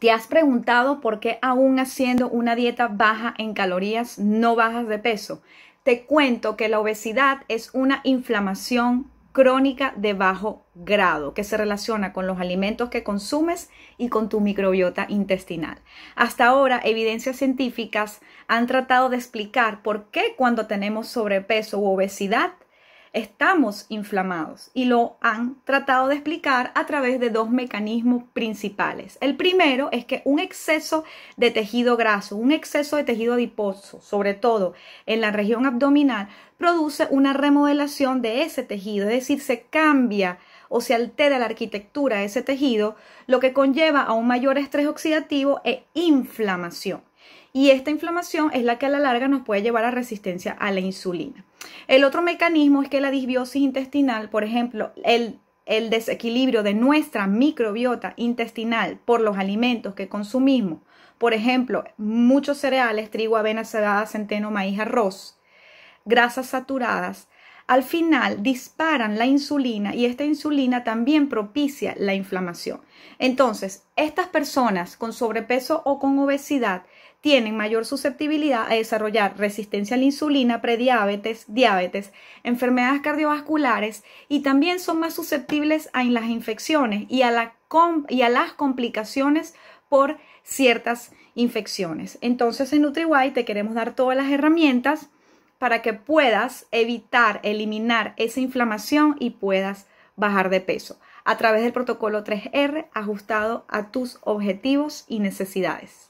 ¿Te has preguntado por qué aún haciendo una dieta baja en calorías no bajas de peso? Te cuento que la obesidad es una inflamación crónica de bajo grado que se relaciona con los alimentos que consumes y con tu microbiota intestinal. Hasta ahora, evidencias científicas han tratado de explicar por qué cuando tenemos sobrepeso u obesidad estamos inflamados y lo han tratado de explicar a través de dos mecanismos principales. El primero es que un exceso de tejido graso, un exceso de tejido adiposo, sobre todo en la región abdominal, produce una remodelación de ese tejido, es decir, se cambia o se altera la arquitectura de ese tejido, lo que conlleva a un mayor estrés oxidativo e inflamación y esta inflamación es la que a la larga nos puede llevar a resistencia a la insulina. El otro mecanismo es que la disbiosis intestinal, por ejemplo, el, desequilibrio de nuestra microbiota intestinal por los alimentos que consumimos, por ejemplo, muchos cereales, trigo, avena, sedada, centeno, maíz, arroz, grasas saturadas, al final disparan la insulina y esta insulina también propicia la inflamación. Entonces, estas personas con sobrepeso o con obesidad tienen mayor susceptibilidad a desarrollar resistencia a la insulina, prediabetes, diabetes, enfermedades cardiovasculares y también son más susceptibles a las infecciones y a, las complicaciones por ciertas infecciones. Entonces en NutriWay te queremos dar todas las herramientas para que puedas evitar, eliminar esa inflamación y puedas bajar de peso a través del protocolo 3R ajustado a tus objetivos y necesidades.